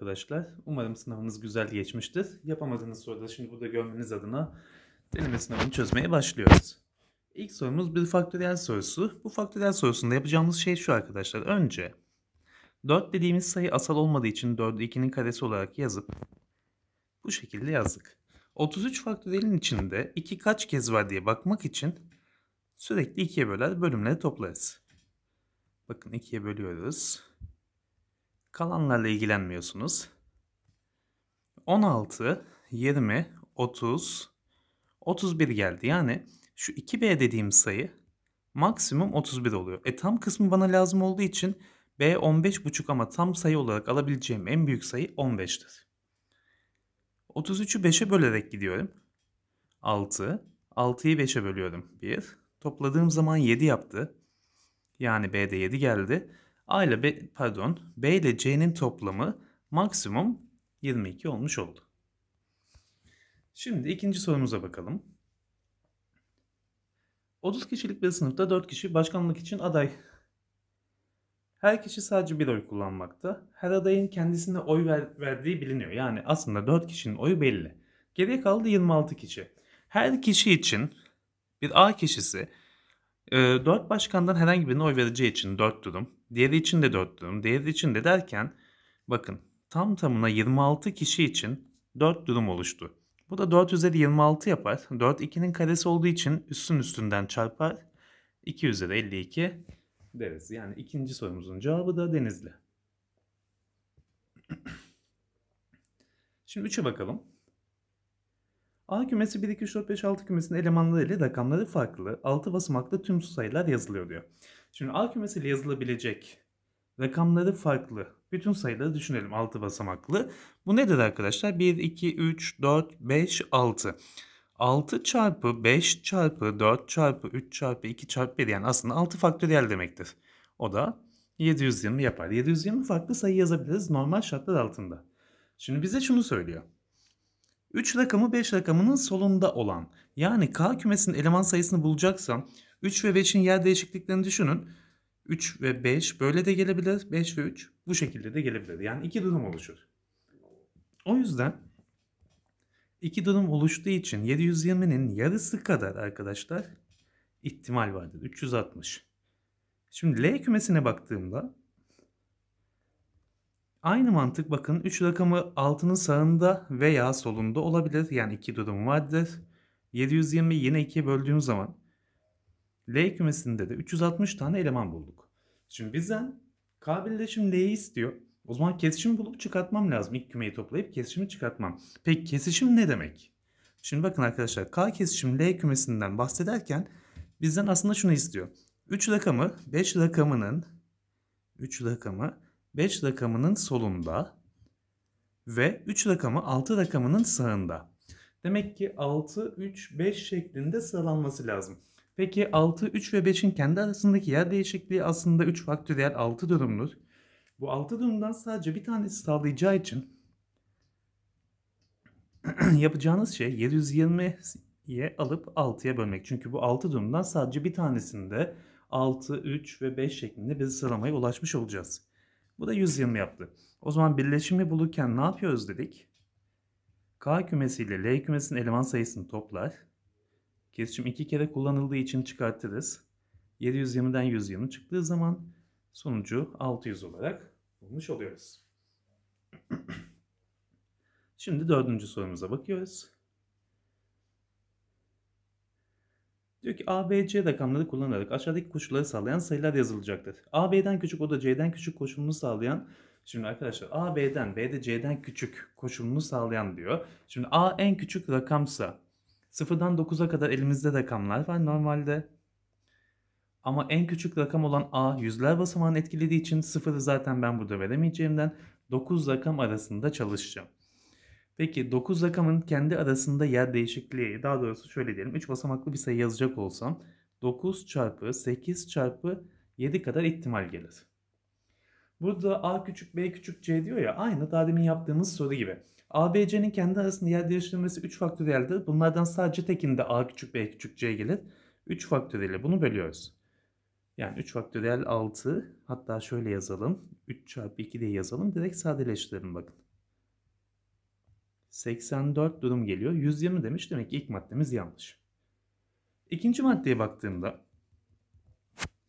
arkadaşlar. Umarım sınavınız güzel geçmiştir. Yapamadığınız soruda şimdi burada görmeniz adına deneme sınavını çözmeye başlıyoruz. İlk sorumuz bir faktöriyel sorusu. Bu faktöriyel sorusunda yapacağımız şey şu arkadaşlar. Önce 4 dediğimiz sayı asal olmadığı için 4'ü 2'nin karesi olarak yazıp bu şekilde yazdık. 33 faktöriyelin içinde 2 kaç kez var diye bakmak için sürekli 2'ye böler bölümleri toplarız. Bakın 2'ye bölüyoruz. Kalanlarla ilgilenmiyorsunuz. 16, 20, 30, 31 geldi. Yani şu 2B dediğim sayı maksimum 31 oluyor. E tam kısmı bana lazım olduğu için B 15,5 ama tam sayı olarak alabileceğim en büyük sayı 15'tir. 33'ü 5'e bölerek gidiyorum. 6. 6'yı 5'e bölüyorum. 1. Topladığım zaman 7 yaptı. Yani B'de 7 geldi. A ile B pardon B ile C'nin toplamı maksimum 22 olmuş oldu. Şimdi ikinci sorumuza bakalım. 30 kişilik bir sınıfta 4 kişi başkanlık için aday. Her kişi sadece bir oy kullanmakta. Her adayın kendisine oy ver, verdiği biliniyor. Yani aslında 4 kişinin oyu belli. Geriye kaldı 26 kişi. Her kişi için bir A kişisi e, ee, 4 başkandan herhangi birine oy vereceği için dört durum. Diğeri için de dört durum. Diğeri için de derken bakın tam tamına 26 kişi için dört durum oluştu. Bu da 4 üzeri 26 yapar. 4 2'nin karesi olduğu için üstün üstünden çarpar. 2 üzeri 52 deriz. Yani ikinci sorumuzun cevabı da Denizli. Şimdi 3'e bakalım. A kümesi 1, 2, 3, 4, 5, 6 kümesinin elemanları ile rakamları farklı. 6 basamaklı tüm sayılar yazılıyor diyor. Şimdi A kümesiyle yazılabilecek rakamları farklı. Bütün sayıları düşünelim 6 basamaklı. Bu nedir arkadaşlar? 1, 2, 3, 4, 5, 6. 6 çarpı 5 çarpı 4 çarpı 3 çarpı 2 çarpı 1 yani aslında 6 faktöriyel demektir. O da 720 yapar. 720 farklı sayı yazabiliriz normal şartlar altında. Şimdi bize şunu söylüyor. 3 rakamı 5 rakamının solunda olan yani K kümesinin eleman sayısını bulacaksam 3 ve 5'in yer değişikliklerini düşünün. 3 ve 5 böyle de gelebilir. 5 ve 3 bu şekilde de gelebilir. Yani iki durum oluşur. O yüzden iki durum oluştuğu için 720'nin yarısı kadar arkadaşlar ihtimal vardır. 360. Şimdi L kümesine baktığımda Aynı mantık bakın 3 rakamı altının sağında veya solunda olabilir. Yani iki durum vardır. 720 yine 2'ye böldüğün zaman L kümesinde de 360 tane eleman bulduk. Şimdi bizden K birleşim L'yi istiyor. O zaman kesişimi bulup çıkartmam lazım. İlk kümeyi toplayıp kesişimi çıkartmam. Peki kesişim ne demek? Şimdi bakın arkadaşlar K kesişim L kümesinden bahsederken bizden aslında şunu istiyor. 3 rakamı 5 rakamının 3 rakamı 5 rakamının solunda ve 3 rakamı 6 rakamının sağında. Demek ki 6, 3, 5 şeklinde sıralanması lazım. Peki 6, 3 ve 5'in kendi arasındaki yer değişikliği aslında 3 faktöriyel 6 durumdur. Bu 6 durumdan sadece bir tanesi sağlayacağı için yapacağınız şey 720'ye alıp 6'ya bölmek. Çünkü bu 6 durumdan sadece bir tanesinde 6, 3 ve 5 şeklinde bir sıralamaya ulaşmış olacağız. Bu da 120 yaptı. O zaman birleşimi bulurken ne yapıyoruz dedik? K kümesiyle L kümesinin eleman sayısını toplar. Kesişim iki kere kullanıldığı için çıkartırız. 720'den 120 çıktığı zaman sonucu 600 olarak bulmuş oluyoruz. Şimdi dördüncü sorumuza bakıyoruz. Diyor ki ABC rakamları kullanarak aşağıdaki koşulları sağlayan sayılar yazılacaktır. A, B'den küçük o da C'den küçük koşulunu sağlayan Şimdi arkadaşlar A, B'den, B C'den küçük koşulunu sağlayan diyor. Şimdi A en küçük rakamsa 0'dan 9'a kadar elimizde rakamlar var normalde. Ama en küçük rakam olan A yüzler basamağını etkilediği için 0'ı zaten ben burada veremeyeceğimden 9 rakam arasında çalışacağım. Peki 9 rakamın kendi arasında yer değişikliği daha doğrusu şöyle diyelim 3 basamaklı bir sayı yazacak olsam 9 çarpı 8 çarpı 7 kadar ihtimal gelir. Burada A küçük B küçük C diyor ya aynı daha demin yaptığımız soru gibi. A, B, C'nin kendi arasında yer değiştirmesi 3 faktöriyeldir. Bunlardan sadece tekinde A küçük B küçük C gelir. 3 faktöriyeli bunu bölüyoruz. Yani 3 faktöriyel 6 hatta şöyle yazalım. 3 çarpı 2 diye yazalım. Direkt sadeleştirelim bakın. 84 durum geliyor. 120 demiş. Demek ki ilk maddemiz yanlış. İkinci maddeye baktığımda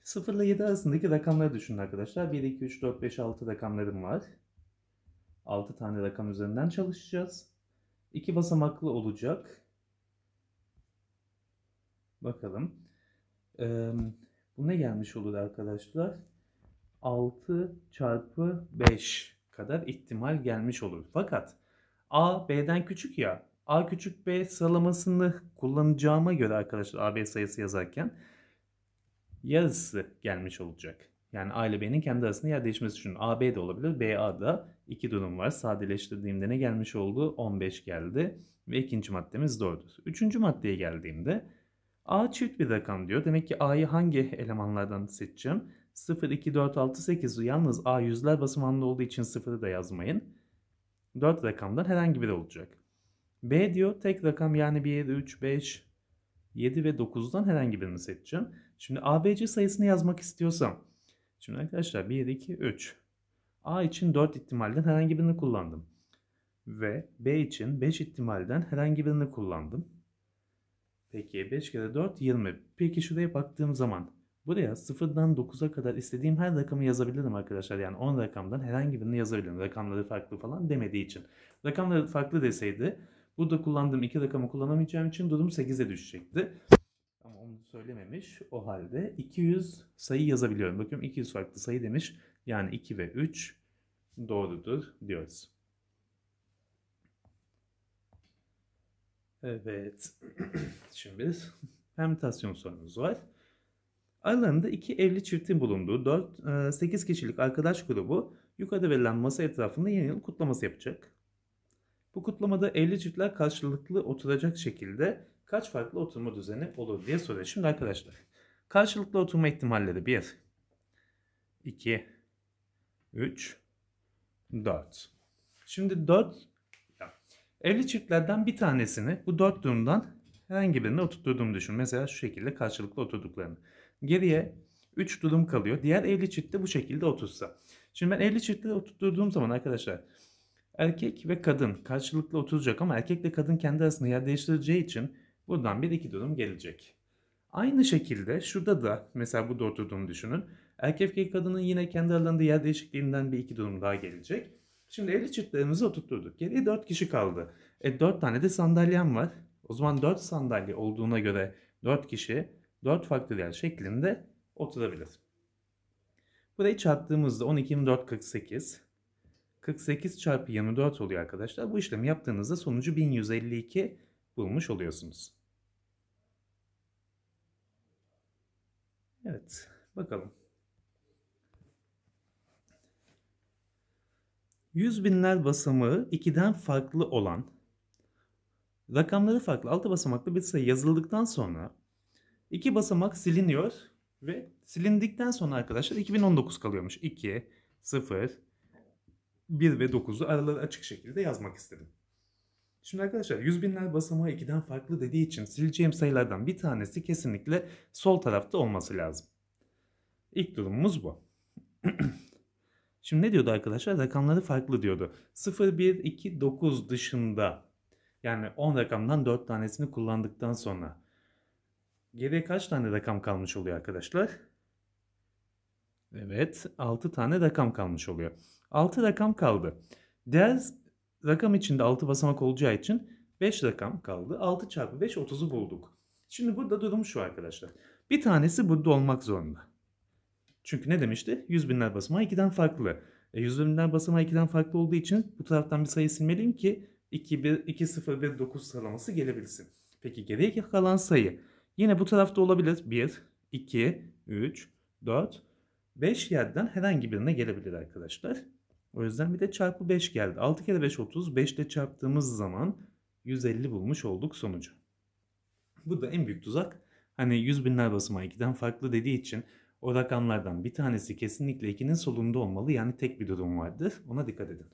0 ile 7 arasındaki rakamları düşünün arkadaşlar. 1, 2, 3, 4, 5, 6 rakamlarım var. 6 tane rakam üzerinden çalışacağız. 2 basamaklı olacak. Bakalım. Ee, bu ne gelmiş olur arkadaşlar? 6 çarpı 5 kadar ihtimal gelmiş olur. Fakat A B'den küçük ya. A küçük B sıralamasını kullanacağıma göre arkadaşlar AB sayısı yazarken yarısı gelmiş olacak. Yani A ile B'nin kendi arasında yer değişmesi düşünün. AB de olabilir. BA da iki durum var. Sadeleştirdiğimde ne gelmiş oldu? 15 geldi. Ve ikinci maddemiz 4. Üçüncü maddeye geldiğimde A çift bir rakam diyor. Demek ki A'yı hangi elemanlardan seçeceğim? 0, 2, 4, 6, 8 yalnız A yüzler basamağında olduğu için 0'ı da yazmayın. 4 rakamdan herhangi biri olacak. B diyor tek rakam yani 1, 3, 5, 7 ve 9'dan herhangi birini seçeceğim. Şimdi ABC sayısını yazmak istiyorsam. Şimdi arkadaşlar 1, 2, 3. A için 4 ihtimalden herhangi birini kullandım. Ve B için 5 ihtimalden herhangi birini kullandım. Peki 5 kere 4 20. Peki şuraya baktığım zaman Buraya sıfırdan 9'a kadar istediğim her rakamı yazabilirim arkadaşlar. Yani 10 rakamdan herhangi birini yazabilirim. Rakamları farklı falan demediği için. Rakamları farklı deseydi burada kullandığım iki rakamı kullanamayacağım için durum 8'e düşecekti. Ama onu söylememiş. O halde 200 sayı yazabiliyorum. Bakıyorum 200 farklı sayı demiş. Yani 2 ve 3 doğrudur diyoruz. Evet. Şimdi permütasyon sorumuz var. Aralarında iki evli çiftin bulunduğu 4-8 e, kişilik arkadaş grubu yukarıda verilen masa etrafında yeni yıl kutlaması yapacak. Bu kutlamada evli çiftler karşılıklı oturacak şekilde kaç farklı oturma düzeni olur diye soruyor. Şimdi arkadaşlar karşılıklı oturma ihtimalleri 1, 2, 3, 4. Şimdi 4 evli çiftlerden bir tanesini bu dört durumdan herhangi birine oturttuğumu düşün. Mesela şu şekilde karşılıklı oturduklarını. Geriye 3 durum kalıyor. Diğer evli çiftte bu şekilde otursa. Şimdi ben evli çiftte oturttuğum zaman arkadaşlar erkek ve kadın karşılıklı oturacak ama erkekle kadın kendi arasında yer değiştireceği için buradan bir iki durum gelecek. Aynı şekilde şurada da mesela burada oturduğumu düşünün. Erkek ve kadının yine kendi aralarında yer değişikliğinden bir iki durum daha gelecek. Şimdi evli çiftlerimizi oturtturduk. Geriye 4 kişi kaldı. E 4 tane de sandalyem var. O zaman 4 sandalye olduğuna göre 4 kişi 4 faktöriyel şeklinde oturabilir. Burayı çarptığımızda 12'nin 4 48. 48 çarpı 24 oluyor arkadaşlar. Bu işlemi yaptığınızda sonucu 1152 bulmuş oluyorsunuz. Evet bakalım. Yüz binler basamağı 2'den farklı olan rakamları farklı altı basamaklı bir sayı yazıldıktan sonra İki basamak siliniyor ve silindikten sonra arkadaşlar 2019 kalıyormuş. 2, 0, 1 ve 9'u araları açık şekilde yazmak istedim. Şimdi arkadaşlar yüz binler basamağı 2'den farklı dediği için sileceğim sayılardan bir tanesi kesinlikle sol tarafta olması lazım. İlk durumumuz bu. Şimdi ne diyordu arkadaşlar? Rakamları farklı diyordu. 0, 1, 2, 9 dışında yani 10 rakamdan 4 tanesini kullandıktan sonra Geriye kaç tane rakam kalmış oluyor arkadaşlar? Evet 6 tane rakam kalmış oluyor. 6 rakam kaldı. Diğer rakam içinde 6 basamak olacağı için 5 rakam kaldı. 6 çarpı 5 30'u bulduk. Şimdi burada durum şu arkadaşlar. Bir tanesi burada olmak zorunda. Çünkü ne demişti? 100 binler basamağı 2'den farklı. E, 100 binler basamağı 2'den farklı olduğu için bu taraftan bir sayı silmeliyim ki 2, 1, 2 0, 1, 9 sıralaması gelebilsin. Peki geriye kalan sayı Yine bu tarafta olabilir. 1, 2, 3, 4, 5 yerden herhangi birine gelebilir arkadaşlar. O yüzden bir de çarpı 5 geldi. 6 kere 5 30. 5 ile çarptığımız zaman 150 bulmuş olduk sonucu. Bu da en büyük tuzak. Hani 100 binler basıma 2'den farklı dediği için o rakamlardan bir tanesi kesinlikle 2'nin solunda olmalı. Yani tek bir durum vardır. Ona dikkat edin.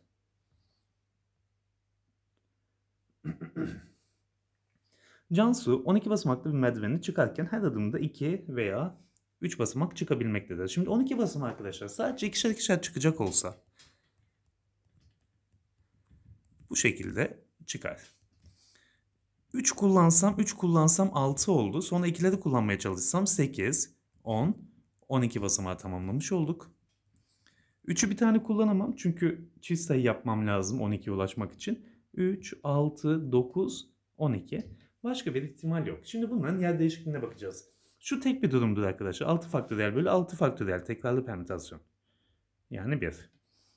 Cansu 12 basamaklı bir merdiveni çıkarken her adımda 2 veya 3 basamak çıkabilmektedir. Şimdi 12 basamak arkadaşlar sadece ikişer ikişer çıkacak olsa bu şekilde çıkar. 3 kullansam 3 kullansam 6 oldu. Sonra ikileri kullanmaya çalışsam 8, 10, 12 basamağı tamamlamış olduk. 3'ü bir tane kullanamam çünkü çift sayı yapmam lazım 12'ye ulaşmak için. 3, 6, 9, 12. Başka bir ihtimal yok. Şimdi bunların yer değişikliğine bakacağız. Şu tek bir durumdur arkadaşlar. 6 faktöriyel bölü 6 faktöriyel tekrarlı permütasyon. Yani 1.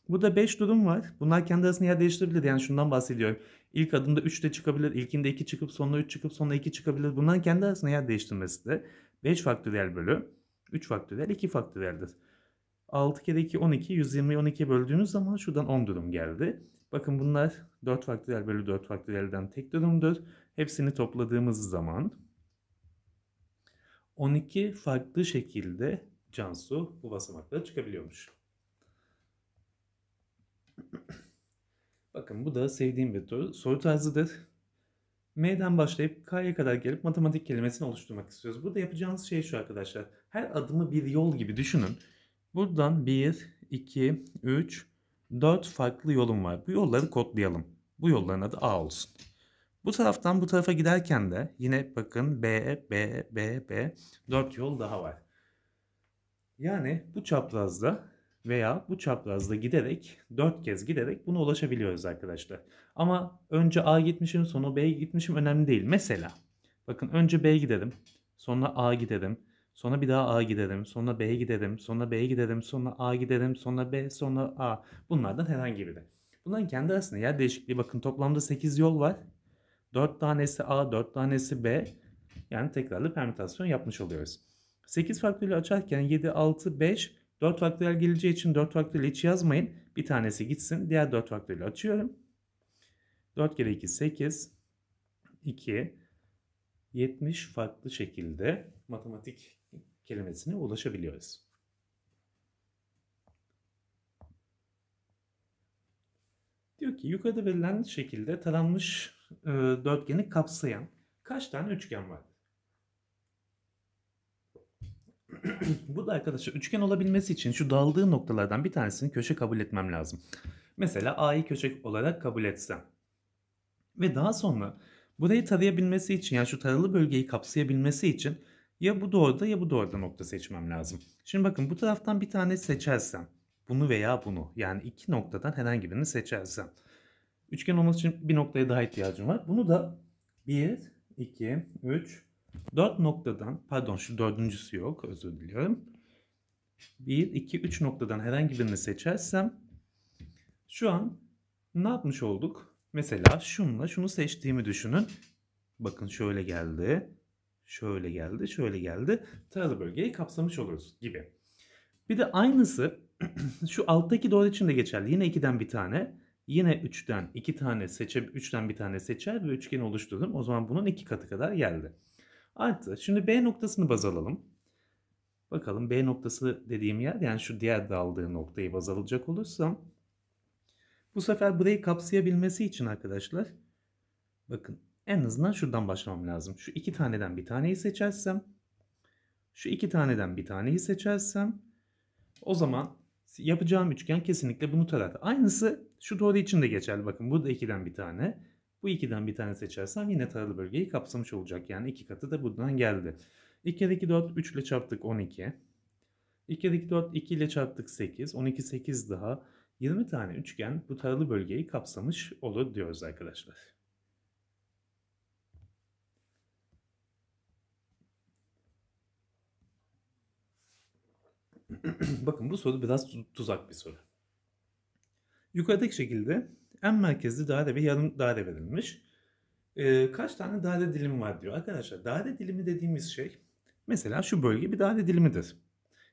Burada 5 durum var. Bunlar kendi arasında yer değiştirebilir. Yani şundan bahsediyorum. İlk adımda 3 de çıkabilir. İlkinde 2 çıkıp sonra 3 çıkıp sonra 2 çıkabilir. Bunların kendi arasında yer değiştirmesi de 5 faktöriyel bölü 3 faktöriyel 2 faktöriyeldir. 6 kere 2 12 120'yi 12'ye böldüğümüz zaman şuradan 10 durum geldi. Bakın bunlar 4 faktöriyel bölü 4 faktöriyelden tek durumdur. Hepsini topladığımız zaman 12 farklı şekilde Cansu bu basamaklara çıkabiliyormuş. Bakın bu da sevdiğim bir soru, soru tarzıdır. M'den başlayıp K'ya kadar gelip matematik kelimesini oluşturmak istiyoruz. Burada yapacağınız şey şu arkadaşlar. Her adımı bir yol gibi düşünün. Buradan 1, 2, 3, 4 farklı yolum var. Bu yolları kodlayalım. Bu yolların adı A olsun. Bu taraftan bu tarafa giderken de yine bakın B, B, B, B 4 yol daha var. Yani bu çaprazda veya bu çaprazda giderek 4 kez giderek buna ulaşabiliyoruz arkadaşlar. Ama önce A gitmişim sonra B gitmişim önemli değil. Mesela bakın önce B gidelim sonra A gidelim sonra bir daha A gidelim sonra B gidelim sonra B gidelim sonra A gidelim sonra B sonra A bunlardan herhangi biri. Bunların kendi arasında yer değişikliği bakın toplamda 8 yol var 4 tanesi A, 4 tanesi B. Yani tekrarlı permütasyon yapmış oluyoruz. 8 faktöriyel açarken 7, 6, 5, 4 faktöriyel geleceği için 4 faktöriyel hiç yazmayın. Bir tanesi gitsin. Diğer 4 faktöriyel açıyorum. 4 kere 2, 8, 2, 70 farklı şekilde matematik kelimesine ulaşabiliyoruz. Diyor ki yukarıda verilen şekilde taranmış e, dörtgeni kapsayan kaç tane üçgen vardır? Bu da arkadaşlar üçgen olabilmesi için şu daldığı noktalardan bir tanesini köşe kabul etmem lazım. Mesela A'yı köşe olarak kabul etsem. Ve daha sonra burayı tarayabilmesi için yani şu taralı bölgeyi kapsayabilmesi için ya bu doğruda ya bu doğruda nokta seçmem lazım. Şimdi bakın bu taraftan bir tane seçersem bunu veya bunu yani iki noktadan herhangi birini seçersem Üçgen olması için bir noktaya daha ihtiyacım var. Bunu da 1, 2, 3, 4 noktadan pardon şu dördüncüsü yok özür diliyorum. 1, 2, 3 noktadan herhangi birini seçersem şu an ne yapmış olduk? Mesela şunla şunu seçtiğimi düşünün. Bakın şöyle geldi. Şöyle geldi, şöyle geldi. Taralı bölgeyi kapsamış oluruz gibi. Bir de aynısı şu alttaki doğru için de geçerli. Yine 2'den bir tane. Yine 3'ten 2 tane seçip 3'ten bir tane seçer ve üçgeni oluştururum. O zaman bunun 2 katı kadar geldi. Artı şimdi B noktasını baz alalım. Bakalım B noktası dediğim yer yani şu diğer daldığı noktayı baz alacak olursam bu sefer burayı kapsayabilmesi için arkadaşlar bakın en azından şuradan başlamam lazım. Şu iki taneden bir taneyi seçersem şu iki taneden bir taneyi seçersem o zaman Yapacağım üçgen kesinlikle bunu tarar. Aynısı şu doğru için de geçerli. Bakın bu da ikiden bir tane. Bu ikiden bir tane seçersem yine taralı bölgeyi kapsamış olacak. Yani iki katı da buradan geldi. 2 kere 2 4 3 ile çarptık 12. 2 kere 2 4 2 ile çarptık 8. 12 8 daha. 20 tane üçgen bu taralı bölgeyi kapsamış olur diyoruz arkadaşlar. Bakın bu soru biraz tuzak bir soru. Yukarıdaki şekilde en merkezli daire ve yarım daire verilmiş. Ee, kaç tane daire dilimi var diyor. Arkadaşlar daire dilimi dediğimiz şey mesela şu bölge bir daire dilimidir.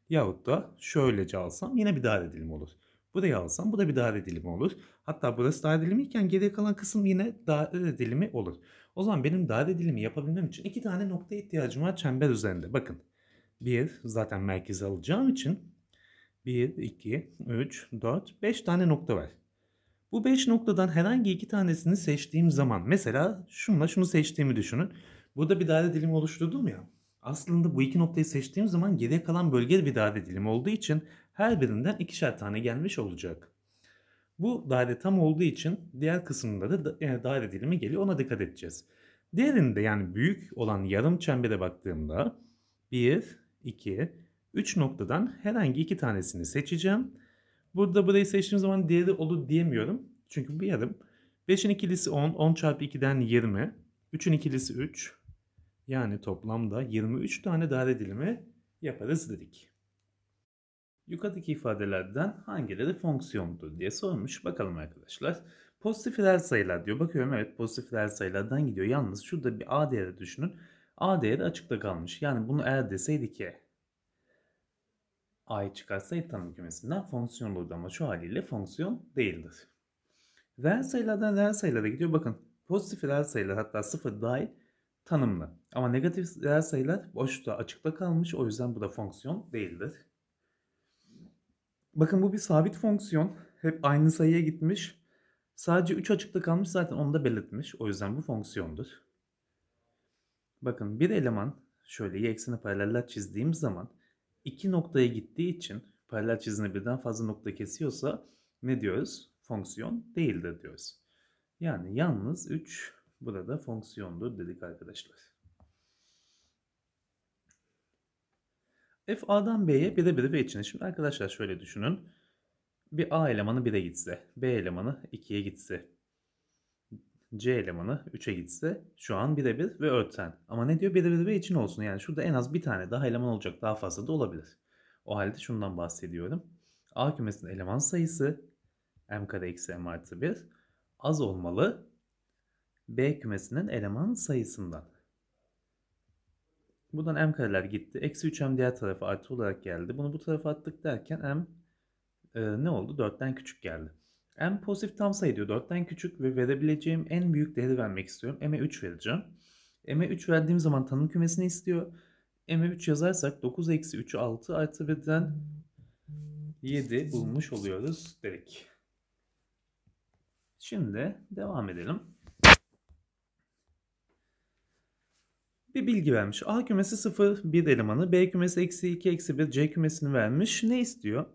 Yahut da şöylece alsam yine bir daire dilimi olur. Burayı alsam bu da bir daire dilimi olur. Hatta burası daire dilimi iken geriye kalan kısım yine daire dilimi olur. O zaman benim daire dilimi yapabilmem için iki tane nokta ihtiyacım var çember üzerinde. Bakın 1 zaten merkeze alacağım için 1, 2, 3, 4, 5 tane nokta var. Bu 5 noktadan herhangi iki tanesini seçtiğim zaman mesela şunla şunu seçtiğimi düşünün. Burada bir daire dilimi oluşturdum ya. Aslında bu iki noktayı seçtiğim zaman geriye kalan bölge bir daire dilimi olduğu için her birinden ikişer tane gelmiş olacak. Bu daire tam olduğu için diğer kısımda da yani daire dilimi geliyor ona dikkat edeceğiz. Diğerinde yani büyük olan yarım çembere baktığımda 1, 2, 3 noktadan herhangi iki tanesini seçeceğim. Burada burayı seçtiğim zaman değeri olur diyemiyorum. Çünkü bir yarım. 5'in ikilisi 10, 10 çarpı 2'den 20. 3'ün ikilisi 3. Yani toplamda 23 tane daire dilimi yaparız dedik. Yukarıdaki ifadelerden hangileri fonksiyondur diye sormuş. Bakalım arkadaşlar. Pozitif reel sayılar diyor. Bakıyorum evet pozitif reel sayılardan gidiyor. Yalnız şurada bir a değeri düşünün. A değeri açıkta kalmış. Yani bunu eğer deseydi ki A'yı çıkarsaydı tanım kümesinden fonksiyon olurdu ama şu haliyle fonksiyon değildir. Reel sayılardan reel sayılara gidiyor. Bakın pozitif reel sayılar hatta sıfır dahil tanımlı. Ama negatif reel sayılar boşta açıkta kalmış. O yüzden bu da fonksiyon değildir. Bakın bu bir sabit fonksiyon. Hep aynı sayıya gitmiş. Sadece 3 açıkta kalmış zaten onu da belirtmiş. O yüzden bu fonksiyondur. Bakın bir eleman şöyle y eksene paralel çizdiğim zaman iki noktaya gittiği için paralel çizine birden fazla nokta kesiyorsa ne diyoruz? Fonksiyon değildir diyoruz. Yani yalnız 3 burada fonksiyondur dedik arkadaşlar. F A'dan B'ye bire biri ve içine. Şimdi arkadaşlar şöyle düşünün. Bir A elemanı 1'e gitse, B elemanı 2'ye gitse, C elemanı 3'e gitse şu an birebir ve örten. Ama ne diyor? Birebir ve için olsun. Yani şurada en az bir tane daha eleman olacak. Daha fazla da olabilir. O halde şundan bahsediyorum. A kümesinin eleman sayısı m kare eksi m artı 1 az olmalı B kümesinin eleman sayısından. Buradan m kareler gitti. Eksi 3m diğer tarafa artı olarak geldi. Bunu bu tarafa attık derken m e, ne oldu? 4'ten küçük geldi. En pozitif tam sayı diyor. 4'ten küçük ve verebileceğim en büyük değeri vermek istiyorum. M'e 3 vereceğim. M'e 3 verdiğim zaman tanım kümesini istiyor. M'e 3 yazarsak 9 eksi 3'ü 6 artı 1'den 7 bulmuş oluyoruz dedik. Şimdi devam edelim. bir bilgi vermiş. A kümesi 0, bir elemanı. B kümesi eksi 2, eksi 1, C kümesini vermiş. Ne istiyor?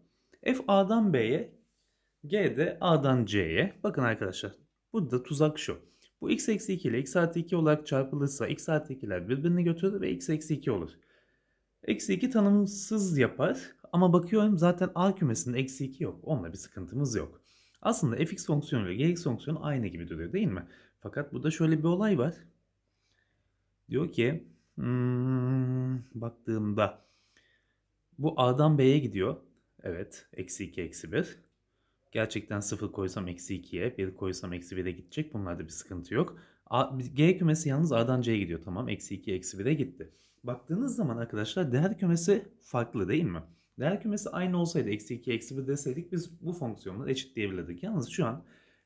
F A'dan B'ye G G'de A'dan C'ye. Bakın arkadaşlar burada tuzak şu. Bu x eksi 2 ile x artı 2 olarak çarpılırsa x artı 2'ler birbirini götürür ve x eksi 2 olur. Eksi 2 tanımsız yapar ama bakıyorum zaten A kümesinde eksi 2 yok. Onunla bir sıkıntımız yok. Aslında fx fonksiyonu ile gx fonksiyonu aynı gibi duruyor değil mi? Fakat burada şöyle bir olay var. Diyor ki hmm, baktığımda bu A'dan B'ye gidiyor. Evet eksi 2 eksi 1. Gerçekten 0 koysam eksi 2'ye, 1 koysam eksi 1'e gidecek. Bunlarda bir sıkıntı yok. A, G kümesi yalnız A'dan C'ye gidiyor. Tamam eksi 2 eksi 1'e gitti. Baktığınız zaman arkadaşlar değer kümesi farklı değil mi? Değer kümesi aynı olsaydı eksi 2 eksi 1 deseydik biz bu fonksiyonları eşit diyebilirdik. Yalnız şu an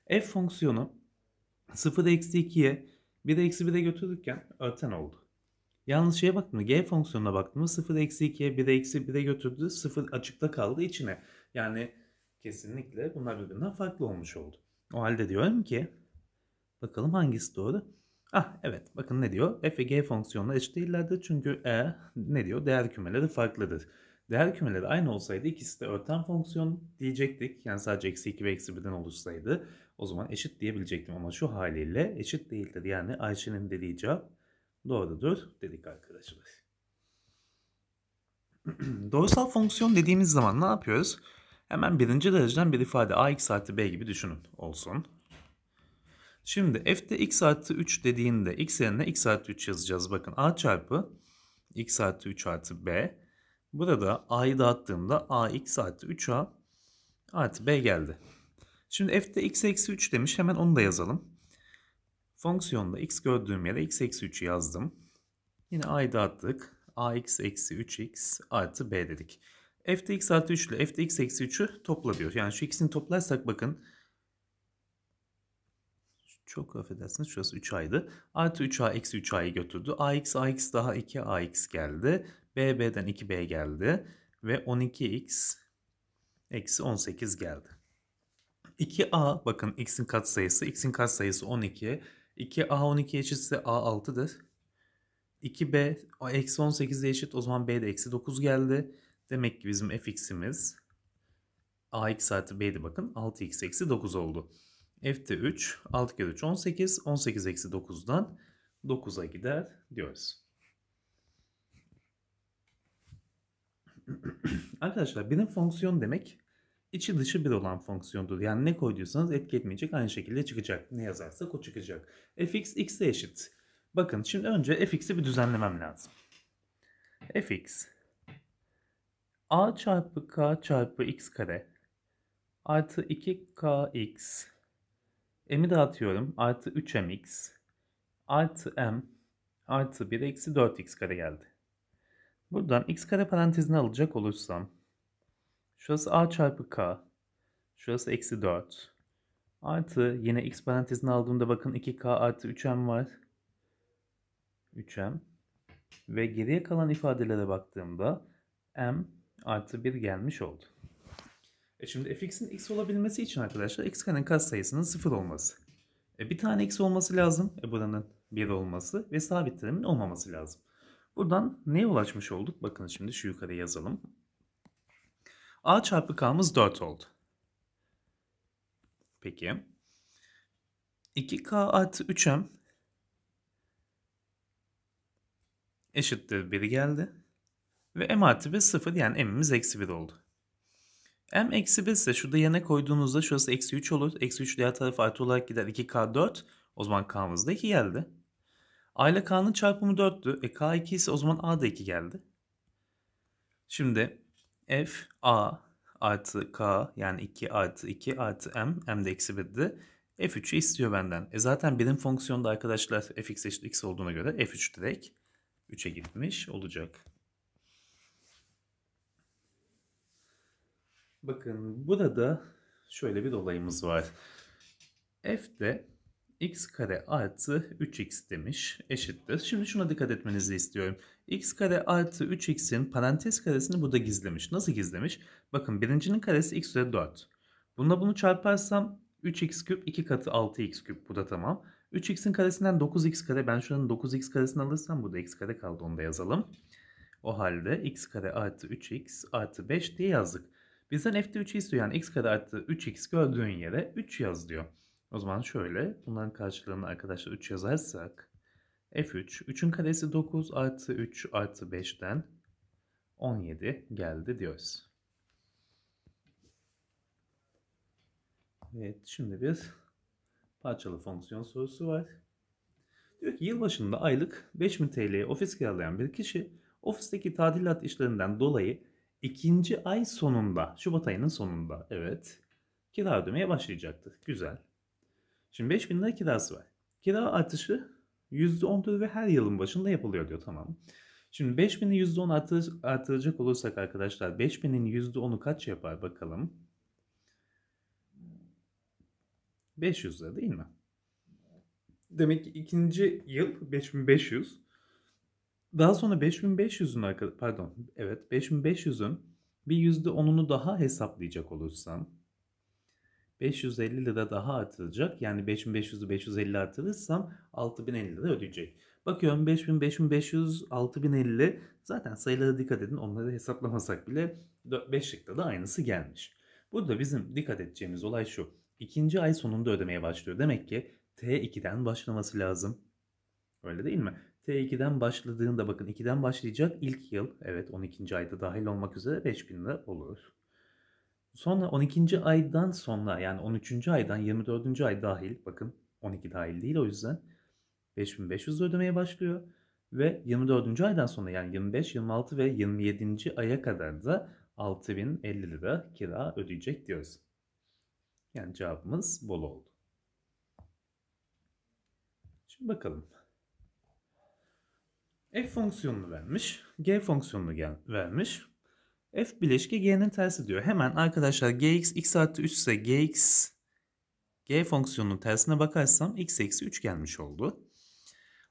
f fonksiyonu 0 eksi 2'ye 1 eksi 1'e götürürken örten oldu. Yalnız şeye baktım g fonksiyonuna baktım 0 eksi 2'ye 1 eksi 1'e götürdü 0 açıkta kaldı içine. Yani Kesinlikle bunlar birbirinden farklı olmuş oldu. O halde diyorum ki bakalım hangisi doğru? Ah evet bakın ne diyor? f ve g fonksiyonu eşit değillerdir çünkü e ne diyor? Değer kümeleri farklıdır. Değer kümeleri aynı olsaydı ikisi de örten fonksiyon diyecektik. Yani sadece eksi 2 ve eksi 1'den oluşsaydı o zaman eşit diyebilecektim ama şu haliyle eşit değildir. Yani Ayşe'nin dediği cevap doğrudur dedik arkadaşlar. Doğrusal fonksiyon dediğimiz zaman ne yapıyoruz? Hemen birinci dereceden bir ifade ax artı b gibi düşünün olsun. Şimdi f'de x artı 3 dediğinde x yerine x artı 3 yazacağız. Bakın a çarpı x artı 3 artı b. Burada a'yı dağıttığımda a x artı 3a artı b geldi. Şimdi f'de x eksi 3 demiş hemen onu da yazalım. Fonksiyonda x gördüğüm yere x eksi 3'ü yazdım. Yine a'yı dağıttık. ax eksi 3x artı b dedik f de x artı 3 ile f de x eksi 3'ü topla diyor. Yani şu ikisini toplarsak bakın çok affedersiniz şurası 3A'ydı. Artı 3A eksi 3A'yı götürdü. AX AX daha 2AX geldi. B B'den 2B geldi. Ve 12X eksi 18 geldi. 2A bakın X'in katsayısı. X'in katsayısı 12. 2A 12 eşitse A 6'dır. 2B eksi 18'e eşit o zaman B de eksi 9 geldi. Demek ki bizim fx'imiz ax artı b'di bakın 6x eksi 9 oldu. f de 3 6 kere 3 18 18 eksi 9'dan 9'a gider diyoruz. Arkadaşlar birim fonksiyon demek içi dışı bir olan fonksiyondur. Yani ne koyduysanız etki etmeyecek aynı şekilde çıkacak. Ne yazarsak o çıkacak. fx x'e eşit. Bakın şimdi önce fx'i bir düzenlemem lazım. fx a çarpı k çarpı x kare artı 2kx m'i dağıtıyorum artı 3mx artı m artı 1 eksi 4x kare geldi. Buradan x kare parantezini alacak olursam şurası a çarpı k şurası eksi 4 artı yine x parantezini aldığımda bakın 2k artı 3m var 3m ve geriye kalan ifadelere baktığımda m artı 1 gelmiş oldu. E şimdi fx'in x olabilmesi için arkadaşlar x eksenin katsayısının 0 olması. E bir tane x olması lazım. E buranın 1 olması ve sabit terimin olmaması lazım. Buradan neye ulaşmış olduk? Bakın şimdi şu yukarıya yazalım. a çarpı k'mız 4 oldu. Peki. 2k artı 3m eşittir 1 geldi. Ve m artı 1 sıfır yani m'imiz eksi 1 oldu. m eksi 1 ise şurada yana koyduğunuzda şurası eksi 3 olur. Eksi 3 diğer tarafı artı olarak gider 2k 4. O zaman k'mız da 2 geldi. a ile k'nın çarpımı 4'tü. E k 2 ise o zaman a da 2 geldi. Şimdi f a artı k yani 2 artı 2 artı m m de eksi 1'di. f3'ü istiyor benden. E zaten birim da arkadaşlar fx eşit x olduğuna göre f3 direkt 3'e gitmiş olacak. Bakın burada da şöyle bir olayımız var. F de x kare artı 3x demiş eşittir. Şimdi şuna dikkat etmenizi istiyorum. x kare artı 3x'in parantez karesini burada gizlemiş. Nasıl gizlemiş? Bakın birincinin karesi x üzeri 4. Bununla bunu çarparsam 3x küp 2 katı 6x küp bu da tamam. 3x'in karesinden 9x kare ben şuranın 9x karesini alırsam burada x kare kaldı onu da yazalım. O halde x kare artı 3x artı 5 diye yazdık. Bizden f'de 3'ü istiyor. Yani x kare artı 3x gördüğün yere 3 yaz diyor. O zaman şöyle bunların karşılığını arkadaşlar 3 yazarsak f3 3'ün karesi 9 artı 3 artı 5'ten 17 geldi diyoruz. Evet şimdi bir parçalı fonksiyon sorusu var. Diyor ki yılbaşında aylık 5000 TL'ye ofis kiralayan bir kişi ofisteki tadilat işlerinden dolayı ikinci ay sonunda, Şubat ayının sonunda evet kira ödemeye başlayacaktı. Güzel. Şimdi 5000 lira kirası var. Kira artışı %10'dur ve her yılın başında yapılıyor diyor tamam. Şimdi 5000'i %10 artır, artıracak olursak arkadaşlar 5000'in %10'u kaç yapar bakalım. 500 lira değil mi? Demek ki ikinci yıl 5500. Daha sonra 5500'ün pardon evet 5500'ün bir %10'unu daha hesaplayacak olursam 550 lira daha artıracak. Yani 5500'ü 550 artırırsam 6050 lira ödeyecek. Bakıyorum 5000, 5500, 6050 zaten sayılara dikkat edin onları hesaplamasak bile 5'likte de aynısı gelmiş. Burada bizim dikkat edeceğimiz olay şu. İkinci ay sonunda ödemeye başlıyor. Demek ki T2'den başlaması lazım. Öyle değil mi? T2'den başladığında bakın 2'den başlayacak ilk yıl evet 12. ayda dahil olmak üzere 5000 lira olur. Sonra 12. aydan sonra yani 13. aydan 24. ay dahil bakın 12 dahil değil o yüzden 5500 ödemeye başlıyor. Ve 24. aydan sonra yani 25, 26 ve 27. aya kadar da 6050 lira kira ödeyecek diyoruz. Yani cevabımız bol oldu. Şimdi bakalım f fonksiyonunu vermiş. G fonksiyonunu gel vermiş. F bileşke G'nin tersi diyor. Hemen arkadaşlar Gx x artı 3 ise Gx G fonksiyonunun tersine bakarsam x eksi 3 gelmiş oldu.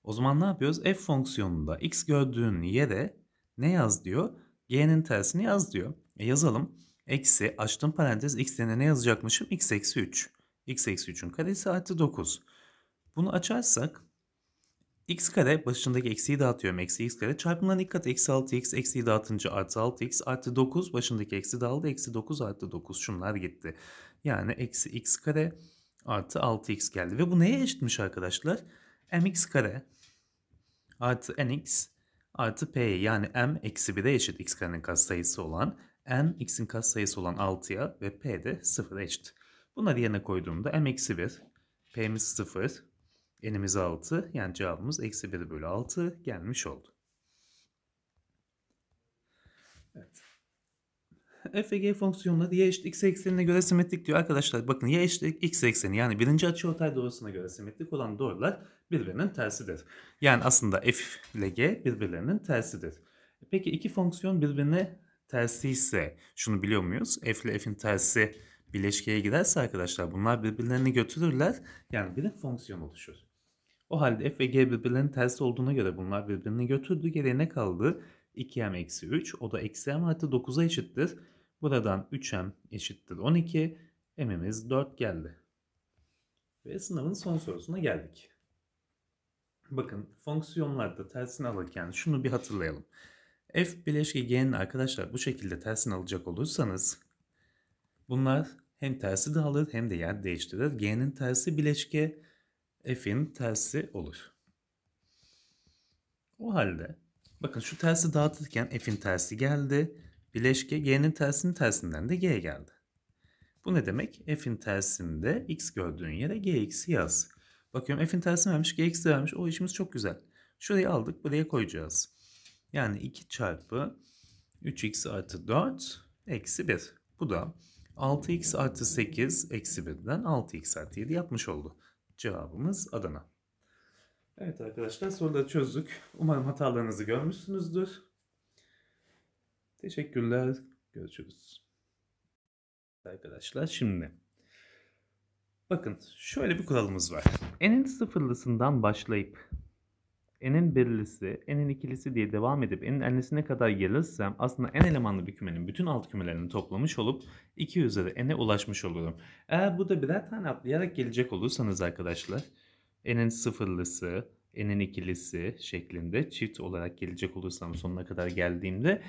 O zaman ne yapıyoruz? F fonksiyonunda x gördüğün yere ne yaz diyor? G'nin tersini yaz diyor. E yazalım. Eksi açtım parantez x yerine ne yazacakmışım? x eksi 3. x eksi 3'ün karesi artı 9. Bunu açarsak x kare başındaki eksiyi dağıtıyorum. Eksi x kare çarpımdan ilk kat eksi 6x eksiyi dağıtınca artı 6x artı 9 başındaki eksi dağıldı. Eksi 9 artı 9 şunlar gitti. Yani eksi x kare artı 6x geldi. Ve bu neye eşitmiş arkadaşlar? mx kare artı nx artı p yani m eksi 1'e eşit x karenin katsayısı olan m x'in katsayısı olan 6'ya ve p de 0'a eşit. Bunları yerine koyduğumda m eksi 1 p'miz 0 N'imiz 6 yani cevabımız eksi 1 bölü 6 gelmiş oldu. Evet. f ve g fonksiyonları y eşit x eksenine göre simetrik diyor. Arkadaşlar bakın y eşit x ekseni yani birinci açı ortay doğrusuna göre simetrik olan doğrular birbirinin tersidir. Yani aslında f ile g birbirlerinin tersidir. E peki iki fonksiyon birbirine tersi ise şunu biliyor muyuz? F ile f'in tersi bileşkeye giderse arkadaşlar bunlar birbirlerini götürürler. Yani bir fonksiyon oluşur. O halde f ve g birbirlerinin tersi olduğuna göre bunlar birbirini götürdü. Geriye ne kaldı? 2m eksi 3. O da eksi m artı 9'a eşittir. Buradan 3m eşittir 12. m'imiz 4 geldi. Ve sınavın son sorusuna geldik. Bakın fonksiyonlarda tersini alırken şunu bir hatırlayalım. F bileşke g'nin arkadaşlar bu şekilde tersini alacak olursanız bunlar hem tersi de alır hem de yer değiştirir. G'nin tersi bileşke f'in tersi olur. O halde bakın şu tersi dağıtırken f'in tersi geldi. Bileşke G'nin tersinin tersinden de g geldi. Bu ne demek? f'in tersinde x gördüğün yere gx'i yaz. Bakıyorum f'in tersini vermiş gx vermiş. O işimiz çok güzel. Şurayı aldık buraya koyacağız. Yani 2 çarpı 3x artı 4 eksi 1. Bu da 6x artı 8 eksi 1'den 6x artı 7 yapmış oldu. Cevabımız Adana. Evet arkadaşlar soruları çözdük. Umarım hatalarınızı görmüşsünüzdür. Teşekkürler. Görüşürüz. Arkadaşlar şimdi bakın şöyle bir kuralımız var. N'in sıfırlısından başlayıp n'in birlisi, n'in ikilisi diye devam edip n'in n'lisine kadar gelirsem aslında n elemanlı bir kümenin bütün alt kümelerini toplamış olup 2 üzeri n'e ulaşmış olurum. Eğer burada birer tane atlayarak gelecek olursanız arkadaşlar n'in sıfırlısı, n'in ikilisi şeklinde çift olarak gelecek olursam sonuna kadar geldiğimde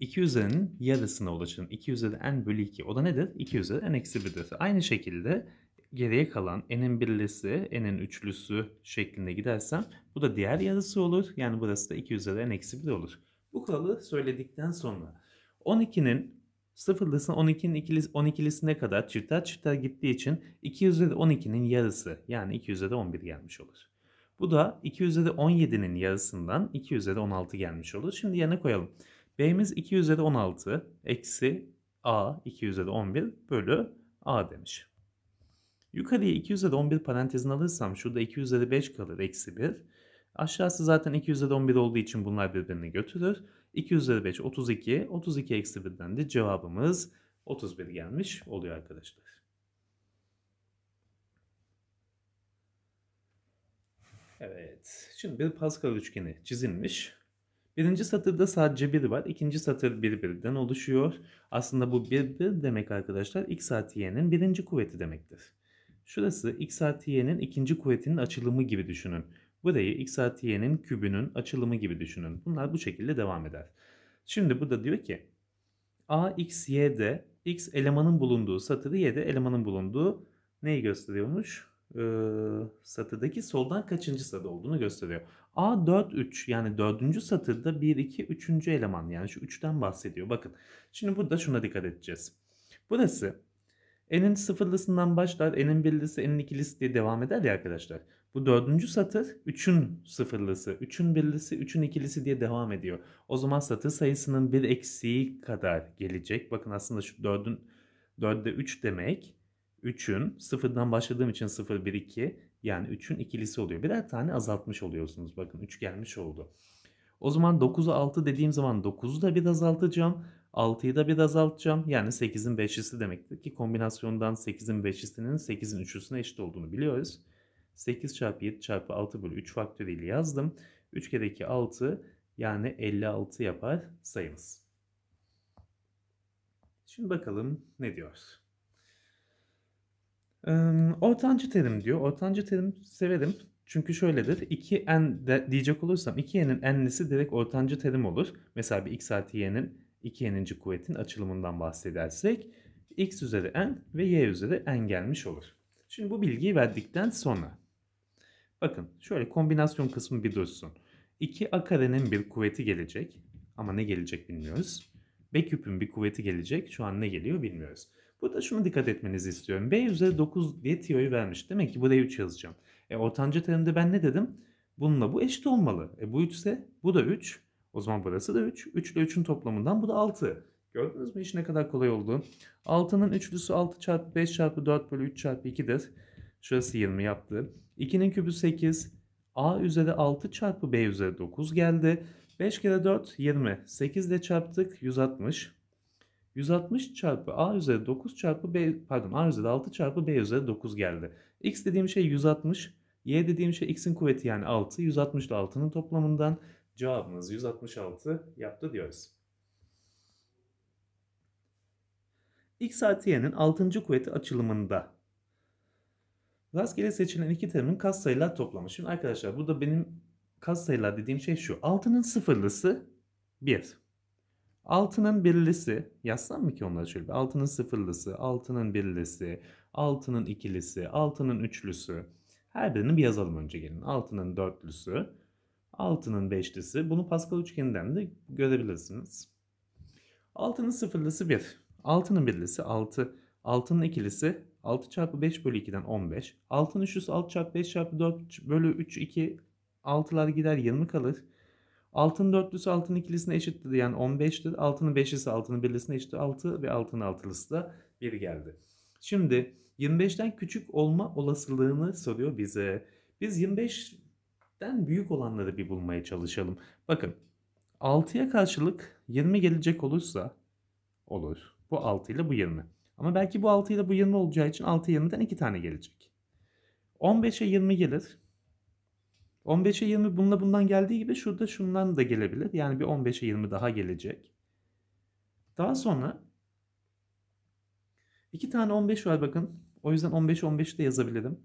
2 üzerinin yarısına ulaşırım. 2 üzeri n bölü 2 o da nedir? 2 üzeri n eksi 1'dir. Aynı şekilde geriye kalan n'in birlisi, n'in üçlüsü şeklinde gidersem bu da diğer yarısı olur. Yani burası da 2 üzeri n 1 olur. Bu kuralı söyledikten sonra 12'nin sıfırlısına 12'nin ikilis, 12'lisine kadar çiftler çiftler gittiği için 2 üzeri 12'nin yarısı yani 2 üzeri 11 gelmiş olur. Bu da 2 üzeri 17'nin yarısından 2 üzeri 16 gelmiş olur. Şimdi yerine koyalım. B'miz 2 üzeri 16 eksi A 2 üzeri 11 bölü A demiş. Yukarıya 2 üzeri 11 parantezini alırsam şurada 2 üzeri 5 kalır eksi 1. Aşağısı zaten 2 üzeri 11 olduğu için bunlar birbirini götürür. 2 üzeri 5 32. 32 eksi 1'den de cevabımız 31 gelmiş oluyor arkadaşlar. Evet. Şimdi bir Pascal üçgeni çizilmiş. Birinci satırda sadece bir var. ikinci satır birbirinden oluşuyor. Aslında bu bir, demek arkadaşlar x artı y'nin birinci kuvveti demektir. Şurası x artı y'nin ikinci kuvvetinin açılımı gibi düşünün. Burayı x artı y'nin kübünün açılımı gibi düşünün. Bunlar bu şekilde devam eder. Şimdi burada diyor ki a x y'de x elemanın bulunduğu satırı y'de elemanın bulunduğu neyi gösteriyormuş? Ee, satırdaki soldan kaçıncı sırada olduğunu gösteriyor. A 4 3 yani dördüncü satırda 1 2 3. eleman yani şu 3'ten bahsediyor. Bakın şimdi burada şuna dikkat edeceğiz. Burası N'in sıfırlısından başlar, N'in birlisi, N'in ikilisi diye devam eder ya arkadaşlar. Bu dördüncü satır 3'ün sıfırlısı, 3'ün birlisi, 3'ün ikilisi diye devam ediyor. O zaman satır sayısının bir eksiği kadar gelecek. Bakın aslında şu 4'ün 4'de 3 demek. 3'ün sıfırdan başladığım için 0, 1, 2 yani 3'ün ikilisi oluyor. Birer tane azaltmış oluyorsunuz. Bakın 3 gelmiş oldu. O zaman 9'u 6 dediğim zaman 9'u da bir azaltacağım. 6'yı da bir azaltacağım. Yani 8'in 5'lisi demektir ki kombinasyondan 8'in 5'lisinin 8'in 3'lüsüne eşit olduğunu biliyoruz. 8 çarpı 7 çarpı 6 bölü 3 faktöriyeli yazdım. 3 kere 2 6 yani 56 yapar sayımız. Şimdi bakalım ne diyor. Ortancı terim diyor. Ortancı terim severim. Çünkü şöyledir. 2n diyecek olursam 2y'nin n'lisi direkt ortancı terim olur. Mesela bir x artı y'nin 2n'inci kuvvetin açılımından bahsedersek x üzeri n ve y üzeri n gelmiş olur. Şimdi bu bilgiyi verdikten sonra bakın şöyle kombinasyon kısmı bir dursun. 2 a karenin bir kuvveti gelecek ama ne gelecek bilmiyoruz. B küpün bir kuvveti gelecek şu an ne geliyor bilmiyoruz. Burada şunu dikkat etmenizi istiyorum. B üzeri 9 diye tiyoyu vermiş. Demek ki buraya 3 yazacağım. E, ortancı terimde ben ne dedim? Bununla bu eşit olmalı. E, bu 3 ise bu da 3. O zaman burası da 3. 3 ile 3'ün toplamından bu da 6. Gördünüz mü iş ne kadar kolay oldu. 6'nın üçlüsü 6 çarpı 5 çarpı 4 bölü 3 çarpı 2'dir. Şurası 20 yaptı. 2'nin kübü 8. A üzeri 6 çarpı B üzeri 9 geldi. 5 kere 4 20. 8 ile çarptık 160. 160 çarpı A üzeri 9 çarpı B pardon A üzeri 6 çarpı B üzeri 9 geldi. X dediğim şey 160. Y dediğim şey x'in kuvveti yani 6. 160 ile 6'nın toplamından Cevabımız 166 yaptı diyoruz. X artı y'nin 6. kuvveti açılımında rastgele seçilen iki terimin katsayılar toplamı. Şimdi arkadaşlar burada benim katsayılar dediğim şey şu. 6'nın sıfırlısı 1. 6'nın birlisi yazsam mı ki onları şöyle bir 6'nın sıfırlısı, 6'nın birlisi, 6'nın ikilisi, 6'nın üçlüsü. Her birini bir yazalım önce gelin. 6'nın dörtlüsü, 6'nın beşlisi. Bunu Pascal üçgeninden de görebilirsiniz. 6'nın sıfırlısı 1. 6'nın birlisi 6. 6'nın ikilisi 6 çarpı 5 bölü 2'den 15. 6'nın üçlüsü 6 çarpı 5 çarpı 4 bölü 3 2. 6'lar gider 20 kalır. 6'nın dörtlüsü 6'nın ikilisine eşittir yani 15'tir. 6'nın beşlisi 6'nın birlisine eşittir 6 ve 6'nın altılısı da 1 geldi. Şimdi 25'ten küçük olma olasılığını soruyor bize. Biz 25 den büyük olanları bir bulmaya çalışalım. Bakın 6'ya karşılık 20 gelecek olursa olur. Bu 6 ile bu 20. Ama belki bu 6 ile bu 20 olacağı için 6 20'den 2 tane gelecek. 15'e 20 gelir. 15'e 20 bununla bundan geldiği gibi şurada şundan da gelebilir. Yani bir 15'e 20 daha gelecek. Daha sonra 2 tane 15 var bakın. O yüzden 15'e 15 de yazabilirim.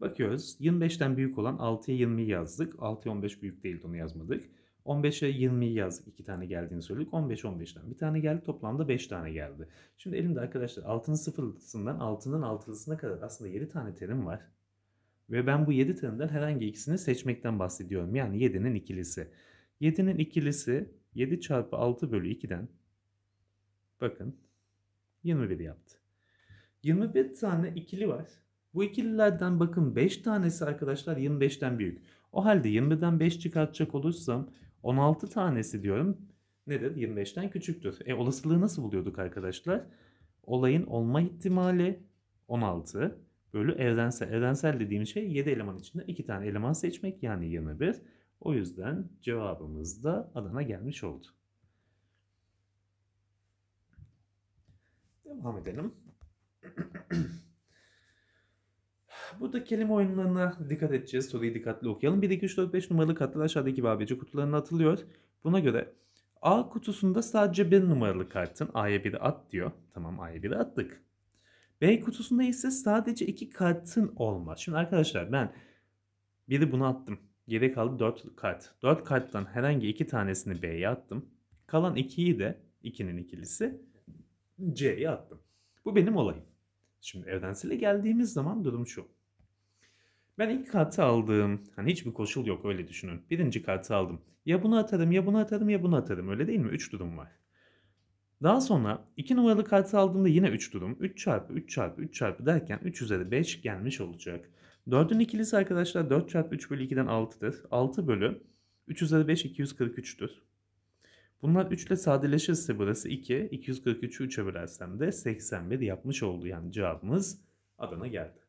Bakıyoruz 25'ten büyük olan 6'ya 20'yi yazdık. 6'ya 15 büyük değildi onu yazmadık. 15'e 20'yi yazdık. 2 tane geldiğini söyledik. 15 15'ten bir tane geldi. Toplamda 5 tane geldi. Şimdi elimde arkadaşlar 6'nın 0'lısından 6'nın 6'lısına kadar aslında 7 tane terim var. Ve ben bu 7 terimden herhangi ikisini seçmekten bahsediyorum. Yani 7'nin ikilisi. 7'nin ikilisi 7 çarpı 6 bölü 2'den bakın 21 yaptı. 21 tane ikili var. Bu ikililerden bakın 5 tanesi arkadaşlar 25'ten büyük. O halde 20'den 5 çıkartacak olursam 16 tanesi diyorum nedir? 25'ten küçüktür. E olasılığı nasıl buluyorduk arkadaşlar? Olayın olma ihtimali 16 bölü evrensel. Evrensel dediğim şey 7 eleman içinde 2 tane eleman seçmek yani 21. O yüzden cevabımız da Adana gelmiş oldu. Devam edelim. Burada kelime oyunlarına dikkat edeceğiz. Soruyu dikkatli okuyalım. 1, 2, 3, 4, 5 numaralı kartlar aşağıdaki ABC kutularına atılıyor. Buna göre A kutusunda sadece 1 numaralı kartın A'ya 1'i at diyor. Tamam A'ya 1'i attık. B kutusunda ise sadece 2 kartın olmaz. Şimdi arkadaşlar ben biri bunu attım. Geri kaldı 4 kart. 4 karttan herhangi 2 tanesini B'ye attım. Kalan 2'yi de 2'nin ikilisi C'ye attım. Bu benim olayım. Şimdi evrensele geldiğimiz zaman durum şu. Ben ilk kartı aldım. Hani hiçbir koşul yok öyle düşünün. Birinci kartı aldım. Ya bunu atarım ya bunu atarım ya bunu atarım öyle değil mi? 3 durum var. Daha sonra 2 numaralı kartı aldığımda yine 3 durum. 3 çarpı 3 çarpı 3 çarpı derken 3 üzeri 5 gelmiş olacak. 4'ün ikilisi arkadaşlar 4 çarpı 3 bölü 2'den 6'dır. 6 bölü 3 üzeri 5 243'tür. Bunlar 3 ile sadeleşirse burası 2. 243'ü 3'e bölersem de 81 yapmış oldu. Yani cevabımız Adana geldi.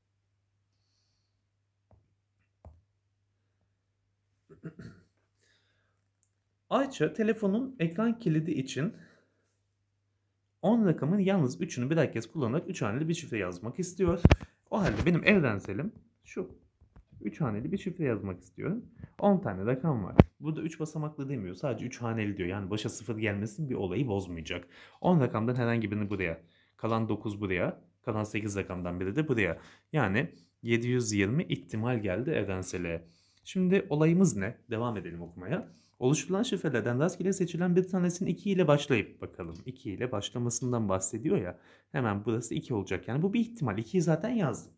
Ayça telefonun ekran kilidi için 10 rakamın yalnız 3'ünü birer kez kullanarak 3 haneli bir şifre yazmak istiyor. O halde benim evrenselim şu 3 haneli bir şifre yazmak istiyorum. 10 tane rakam var. Burada 3 basamaklı demiyor. Sadece 3 haneli diyor. Yani başa 0 gelmesin bir olayı bozmayacak. 10 rakamdan herhangi birini buraya. Kalan 9 buraya. Kalan 8 rakamdan biri de buraya. Yani 720 ihtimal geldi evrensele. Şimdi olayımız ne? Devam edelim okumaya. Oluşturulan şifrelerden rastgele seçilen bir tanesinin 2 ile başlayıp bakalım. 2 ile başlamasından bahsediyor ya. Hemen burası 2 olacak. Yani bu bir ihtimal. 2'yi zaten yazdım.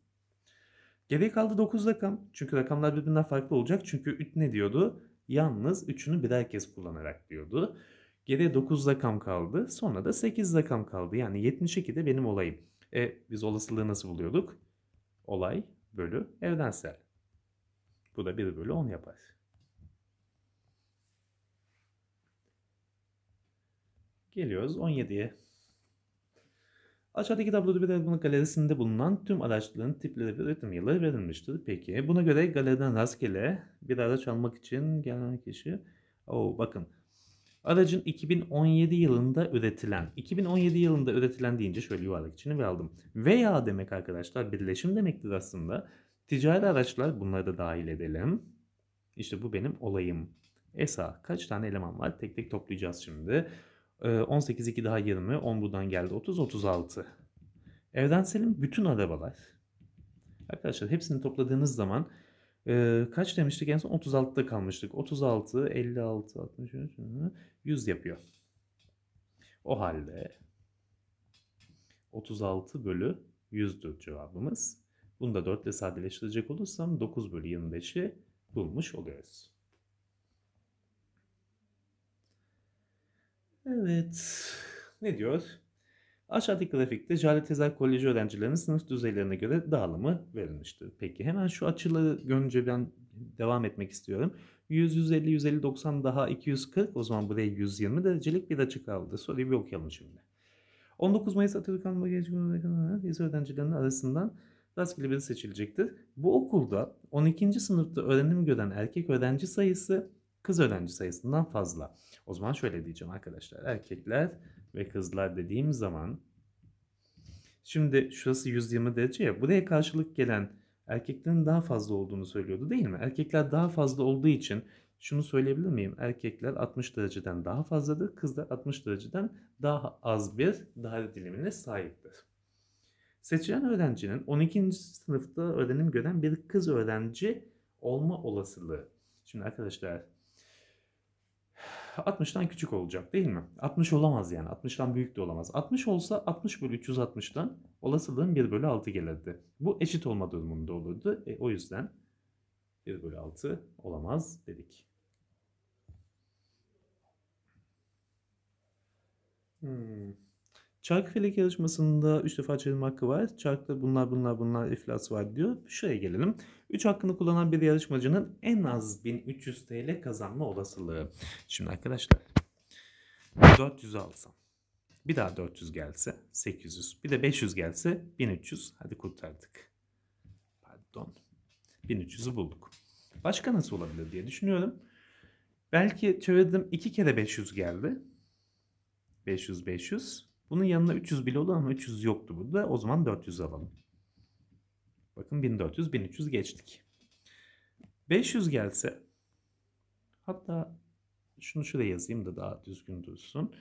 Geriye kaldı 9 rakam. Çünkü rakamlar birbirinden farklı olacak. Çünkü 3 ne diyordu? Yalnız 3'ünü birer kez kullanarak diyordu. Geriye 9 rakam kaldı. Sonra da 8 rakam kaldı. Yani 72 de benim olayım. E biz olasılığı nasıl buluyorduk? Olay bölü evrensel. Bu da 1 bölü 10 yapar. Geliyoruz 17'ye. Aşağıdaki tabloda bir arabanın galerisinde bulunan tüm araçların tipleri ve üretim yılı verilmiştir. Peki buna göre galeriden rastgele bir araç almak için gelen kişi... Oo bakın Aracın 2017 yılında üretilen, 2017 yılında üretilen deyince şöyle yuvarlak içini bir aldım. Veya demek arkadaşlar birleşim demektir aslında. Ticari araçlar bunları da dahil edelim. İşte bu benim olayım. ESA kaç tane eleman var? Tek tek toplayacağız şimdi. 18, ee, 2 daha 20, 10 buradan geldi 30, 36. Evrensel'in bütün arabalar. Arkadaşlar hepsini topladığınız zaman e, kaç demiştik en son? 36'da kalmıştık. 36, 56, 63, 100 yapıyor. O halde 36 bölü 100'dür cevabımız. Bunu da 4 ile sadeleştirecek olursam 9 bölü 25'i bulmuş oluyoruz. Evet. Ne diyor? Aşağıdaki grafikte Cale Tezel Koleji öğrencilerinin sınıf düzeylerine göre dağılımı verilmiştir. Peki hemen şu açıları görünce ben devam etmek istiyorum. 100, 150, 150, 90 daha 240 o zaman buraya 120 derecelik bir açı kaldı. Soruyu bir okuyalım şimdi. 19 Mayıs Atatürk Anma Genç Günü'nde öğrencilerinin arasından rastgele biri seçilecekti. Bu okulda 12. sınıfta öğrenim gören erkek öğrenci sayısı kız öğrenci sayısından fazla. O zaman şöyle diyeceğim arkadaşlar. Erkekler ve kızlar dediğim zaman şimdi şurası 120 derece ya buraya karşılık gelen erkeklerin daha fazla olduğunu söylüyordu değil mi? Erkekler daha fazla olduğu için şunu söyleyebilir miyim? Erkekler 60 dereceden daha fazladır. Kızlar 60 dereceden daha az bir daire dilimine sahiptir. Seçilen öğrencinin 12. sınıfta öğrenim gören bir kız öğrenci olma olasılığı. Şimdi arkadaşlar 60'tan küçük olacak değil mi? 60 olamaz yani. 60'tan büyük de olamaz. 60 olsa 60 bölü 360'dan olasılığın 1 bölü 6 gelirdi. Bu eşit olma durumunda olurdu. E, o yüzden 1 bölü 6 olamaz dedik. Hmm. Çark felek yarışmasında 3 defa çevirme hakkı var. Çarkta bunlar bunlar bunlar iflas var diyor. Şuraya gelelim. 3 hakkını kullanan bir yarışmacının en az 1300 TL kazanma olasılığı. Şimdi arkadaşlar 400 alsam. Bir daha 400 gelse 800. Bir de 500 gelse 1300. Hadi kurtardık. Pardon. 1300'ü bulduk. Başka nasıl olabilir diye düşünüyorum. Belki çevirdim 2 kere 500 geldi. 500 500 bunun yanına 300 bile olur ama 300 yoktu burada. O zaman 400 alalım. Bakın 1400, 1300 geçtik. 500 gelse hatta şunu şuraya yazayım da daha düzgün dursun.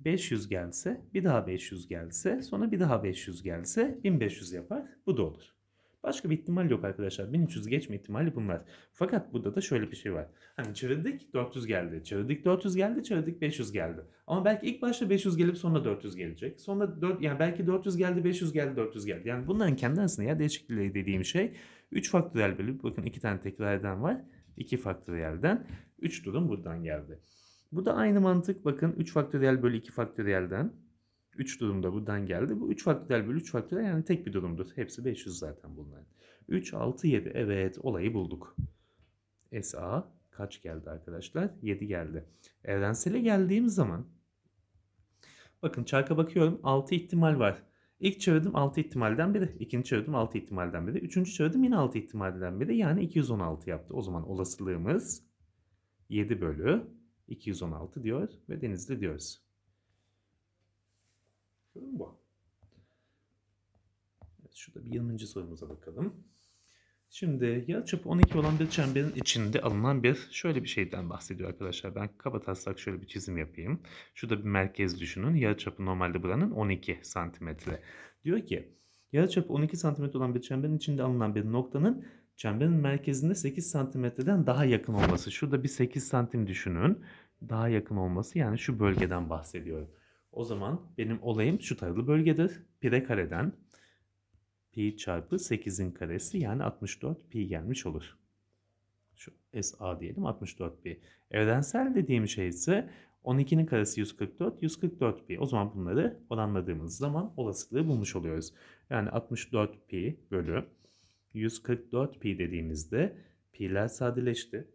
500 gelse, bir daha 500 gelse, sonra bir daha 500 gelse 1500 yapar. Bu da olur. Başka bir ihtimal yok arkadaşlar. 1300 geçme ihtimali bunlar. Fakat burada da şöyle bir şey var. Hani çevirdik 400 geldi. Çevirdik 400 geldi. Çevirdik 500 geldi. Ama belki ilk başta 500 gelip sonra 400 gelecek. Sonra 4 yani belki 400 geldi 500 geldi 400 geldi. Yani bunların kendi arasında ya değişikliği dediğim şey 3 faktörel bölüm. Bakın 2 tane tekrar eden var. 2 faktöriyelden 3 durum buradan geldi. Bu da aynı mantık. Bakın 3 faktöriyel bölü 2 faktöriyelden 3 durumda buradan geldi. Bu 3 faktörel bölü 3 faktörel yani tek bir durumdur. Hepsi 500 zaten bunların. 3, 6, 7. Evet olayı bulduk. SA kaç geldi arkadaşlar? 7 geldi. Evrensele geldiğim zaman bakın çarka bakıyorum 6 ihtimal var. İlk çevirdim 6 ihtimalden biri. ikinci çevirdim 6 ihtimalden biri. Üçüncü çevirdim yine 6 ihtimalden biri. Yani 216 yaptı. O zaman olasılığımız 7 bölü 216 diyor ve denizli diyoruz. Gördün mü bu? Evet, şurada bir 20. sorumuza bakalım. Şimdi yarı 12 olan bir çemberin içinde alınan bir şöyle bir şeyden bahsediyor arkadaşlar. Ben kaba taslak şöyle bir çizim yapayım. Şurada bir merkez düşünün. Yarıçapı normalde buranın 12 santimetre. Diyor ki yarı 12 santimetre olan bir çemberin içinde alınan bir noktanın çemberin merkezinde 8 santimetreden daha yakın olması. Şurada bir 8 santim düşünün. Daha yakın olması yani şu bölgeden bahsediyorum. O zaman benim olayım şu taralı bölgede pire kareden pi çarpı 8'in karesi yani 64 pi gelmiş olur. Şu SA diyelim 64 pi. Evrensel dediğim şey ise 12'nin karesi 144, 144 pi. O zaman bunları oranladığımız zaman olasılığı bulmuş oluyoruz. Yani 64 pi bölü 144 pi dediğimizde pi'ler sadeleşti.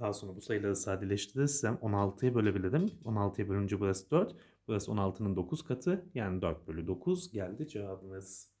Daha sonra bu sayıları sadeleştirirsem 16'ya bölebilirim. 16'ya bölünce burası 4. Burası 16'nın 9 katı yani 4 bölü 9 geldi cevabımız.